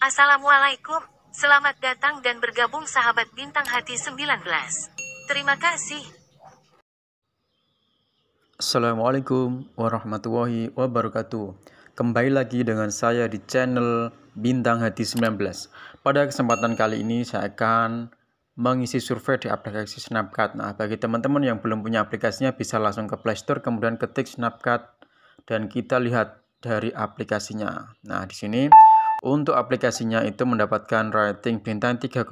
Assalamualaikum, selamat datang dan bergabung sahabat bintang hati 19. Terima kasih. Assalamualaikum warahmatullahi wabarakatuh. Kembali lagi dengan saya di channel Bintang Hati 19. Pada kesempatan kali ini saya akan mengisi survei di aplikasi Snapcat. Nah, bagi teman-teman yang belum punya aplikasinya bisa langsung ke Play Store kemudian ketik Snapcat dan kita lihat dari aplikasinya. Nah, di sini untuk aplikasinya itu mendapatkan rating bintang 3,3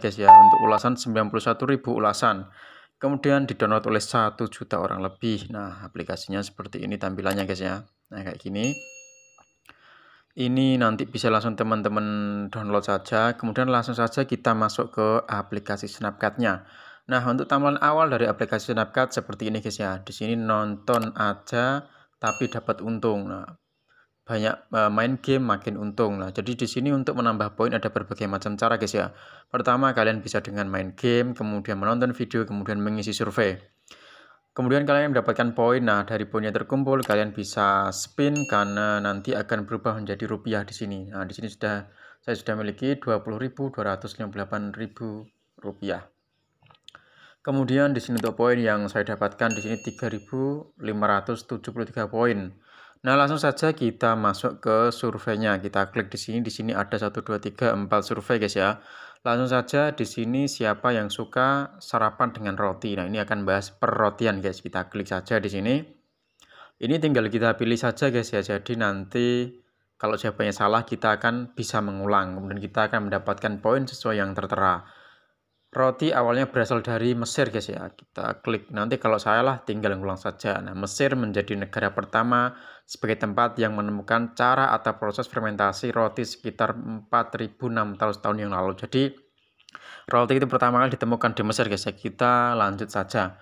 guys ya untuk ulasan 91.000 ulasan. Kemudian didownload oleh 1 juta orang lebih. Nah, aplikasinya seperti ini tampilannya guys ya. Nah, kayak gini. Ini nanti bisa langsung teman-teman download saja. Kemudian langsung saja kita masuk ke aplikasi Snapchat-nya. Nah, untuk tampilan awal dari aplikasi Snapchat seperti ini guys ya. Di sini nonton aja tapi dapat untung. Nah, banyak eh, main game makin untung lah. Jadi di sini untuk menambah poin ada berbagai macam cara guys ya. Pertama kalian bisa dengan main game, kemudian menonton video, kemudian mengisi survei. Kemudian kalian mendapatkan poin. Nah, dari poin yang terkumpul kalian bisa spin karena nanti akan berubah menjadi rupiah di sini. Nah, di sini sudah saya sudah memiliki 20.258.000 rupiah. Kemudian di sini untuk poin yang saya dapatkan di sini 3.573 poin. Nah, langsung saja kita masuk ke surveinya. Kita klik di sini, di sini ada 1 2 3 4 survei guys ya. Langsung saja di sini siapa yang suka sarapan dengan roti. Nah, ini akan bahas perrotian guys. Kita klik saja di sini. Ini tinggal kita pilih saja guys ya. Jadi nanti kalau jawabannya salah kita akan bisa mengulang. Kemudian kita akan mendapatkan poin sesuai yang tertera. Roti awalnya berasal dari Mesir guys ya. Kita klik nanti kalau saya lah tinggal ulang saja. Nah, Mesir menjadi negara pertama sebagai tempat yang menemukan cara atau proses fermentasi roti sekitar 4.600 tahun yang lalu. Jadi roti itu pertama kali ditemukan di Mesir guys ya. Kita lanjut saja.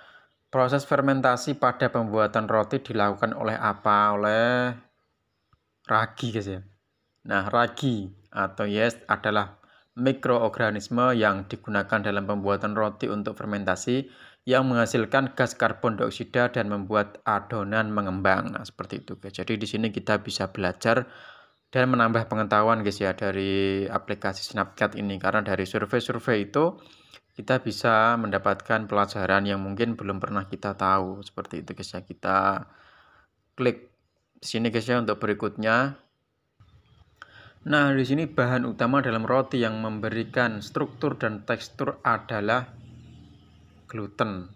Proses fermentasi pada pembuatan roti dilakukan oleh apa? Oleh ragi guys ya. Nah, ragi atau yeast adalah mikroorganisme yang digunakan dalam pembuatan roti untuk fermentasi yang menghasilkan gas karbon dioksida dan membuat adonan mengembang. Nah, seperti itu guys. Jadi di sini kita bisa belajar dan menambah pengetahuan guys ya dari aplikasi Snapchat ini karena dari survei-survei itu kita bisa mendapatkan pelajaran yang mungkin belum pernah kita tahu. Seperti itu guys ya. Kita klik sini guys ya untuk berikutnya Nah, di sini bahan utama dalam roti yang memberikan struktur dan tekstur adalah gluten.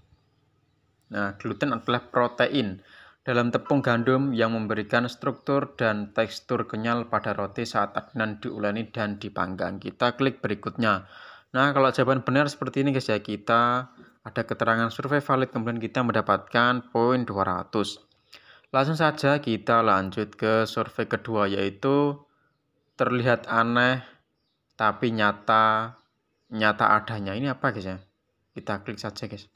Nah, gluten adalah protein dalam tepung gandum yang memberikan struktur dan tekstur kenyal pada roti saat adonan diuleni dan dipanggang. Kita klik berikutnya. Nah, kalau jawaban benar seperti ini guys ya, kita ada keterangan survei valid kemudian kita mendapatkan poin 200. Langsung saja kita lanjut ke survei kedua yaitu terlihat aneh tapi nyata nyata adanya. Ini apa guys ya? Kita klik saja guys.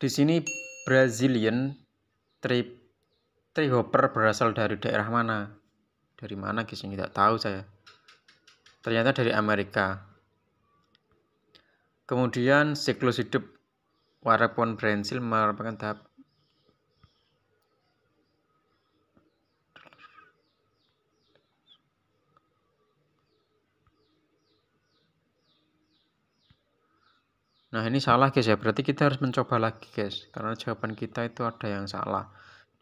Di sini Brazilian trip trihopper berasal dari daerah mana? Dari mana guys? Tidak tahu saya. Ternyata dari Amerika. Kemudian siklus hidup warapon Brazil merupakan tahap Nah ini salah guys ya, berarti kita harus mencoba lagi guys, karena jawaban kita itu ada yang salah.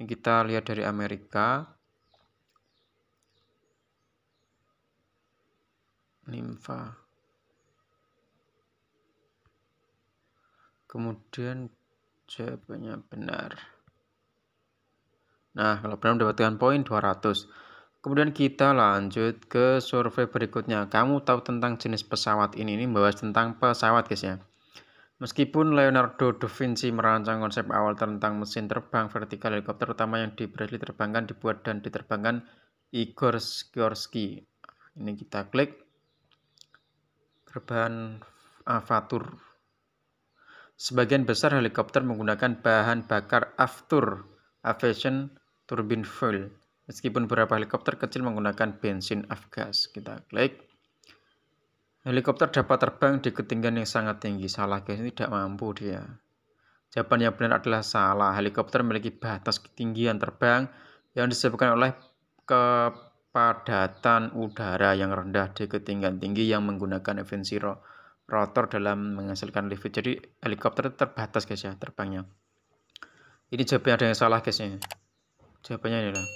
Ini kita lihat dari Amerika. Nimfa. Kemudian jawabannya benar. Nah kalau benar mendapatkan poin 200. Kemudian kita lanjut ke survei berikutnya. Kamu tahu tentang jenis pesawat ini? Ini membahas tentang pesawat guys ya. Meskipun Leonardo da Vinci merancang konsep awal tentang mesin terbang vertikal helikopter utama yang berhasil terbangkan dibuat dan diterbangkan Igor Skorsky. Ini kita klik berbahan avatur. Sebagian besar helikopter menggunakan bahan bakar aftur, aviation turbine fuel. Meskipun beberapa helikopter kecil menggunakan bensin afgas. Kita klik. Helikopter dapat terbang di ketinggian yang sangat tinggi. Salah guys, ini tidak mampu dia. Jawaban yang benar adalah salah. Helikopter memiliki batas ketinggian terbang yang disebabkan oleh kepadatan udara yang rendah di ketinggian tinggi yang menggunakan efisiensi rotor dalam menghasilkan lift. Jadi helikopter terbatas guys ya terbangnya. Ini jawabannya ada yang salah guys ya. Jawabannya adalah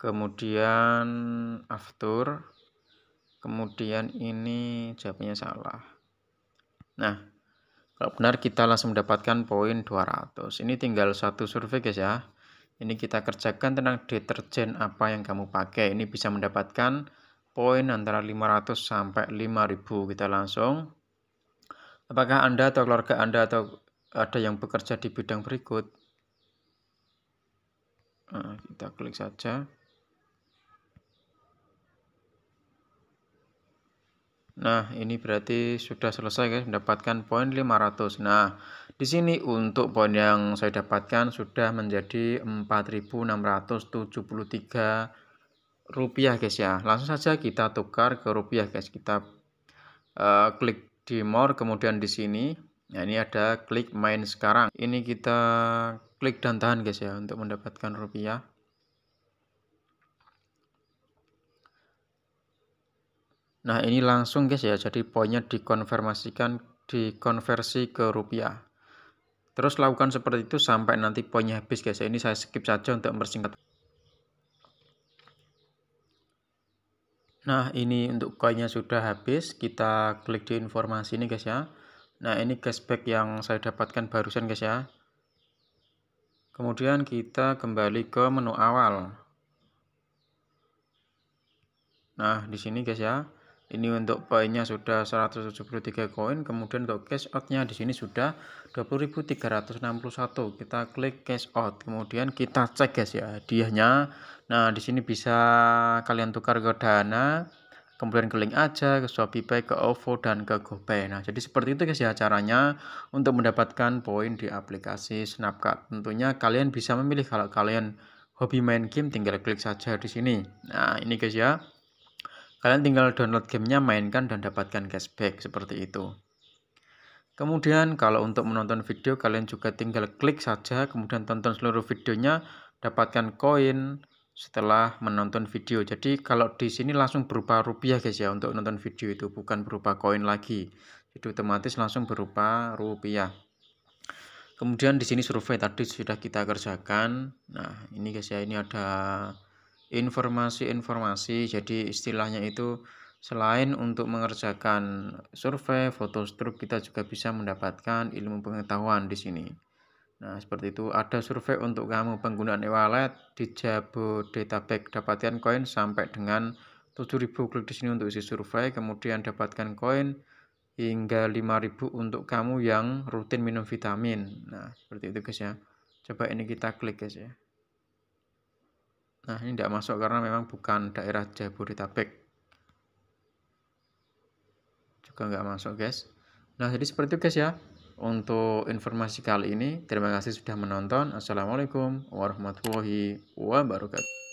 kemudian after kemudian ini jawabnya salah nah kalau benar kita langsung mendapatkan poin 200 ini tinggal satu survei guys ya ini kita kerjakan tentang deterjen apa yang kamu pakai ini bisa mendapatkan poin antara 500 sampai 5000 kita langsung apakah anda atau keluarga anda atau ada yang bekerja di bidang berikut nah, kita klik saja Nah, ini berarti sudah selesai guys mendapatkan poin 500. Nah, di sini untuk poin yang saya dapatkan sudah menjadi 4.673 rupiah guys ya. Langsung saja kita tukar ke rupiah guys. Kita uh, klik di more kemudian di sini. Nah, ini ada klik main sekarang. Ini kita klik dan tahan guys ya untuk mendapatkan rupiah. Nah ini langsung guys ya, jadi poinnya dikonfirmasikan, dikonversi ke rupiah. Terus lakukan seperti itu sampai nanti poinnya habis guys ya. Ini saya skip saja untuk mempersingkat. Nah ini untuk koinnya sudah habis, kita klik di informasi ini guys ya. Nah ini cashback yang saya dapatkan barusan guys ya. Kemudian kita kembali ke menu awal. Nah di sini guys ya ini untuk poinnya sudah 173 koin kemudian untuk cash out-nya di sini sudah 20.361 kita klik cash out kemudian kita cek guys ya hadiahnya nah di sini bisa kalian tukar ke Dana kemudian ke link aja ke Shopee ke OVO dan ke GoPay nah jadi seperti itu guys ya caranya untuk mendapatkan poin di aplikasi Snapcard tentunya kalian bisa memilih kalau kalian hobi main game tinggal klik saja di sini nah ini guys ya Kalian tinggal download gamenya, mainkan dan dapatkan cashback seperti itu. Kemudian kalau untuk menonton video kalian juga tinggal klik saja kemudian tonton seluruh videonya dapatkan koin setelah menonton video. Jadi kalau di sini langsung berupa rupiah guys ya untuk nonton video itu bukan berupa koin lagi. Jadi otomatis langsung berupa rupiah. Kemudian di sini survei tadi sudah kita kerjakan. Nah, ini guys ya ini ada informasi-informasi. Jadi istilahnya itu selain untuk mengerjakan survei, foto struk kita juga bisa mendapatkan ilmu pengetahuan di sini. Nah, seperti itu ada survei untuk kamu penggunaan e-wallet di Jabodetabek dapatkan koin sampai dengan 7000 klik di sini untuk isi survei, kemudian dapatkan koin hingga 5000 untuk kamu yang rutin minum vitamin. Nah, seperti itu guys ya. Coba ini kita klik guys ya. Nah, ini tidak masuk karena memang bukan daerah Jabodetabek. Juga nggak masuk, guys. Nah, jadi seperti itu, guys ya. Untuk informasi kali ini, terima kasih sudah menonton. Assalamualaikum warahmatullahi wabarakatuh.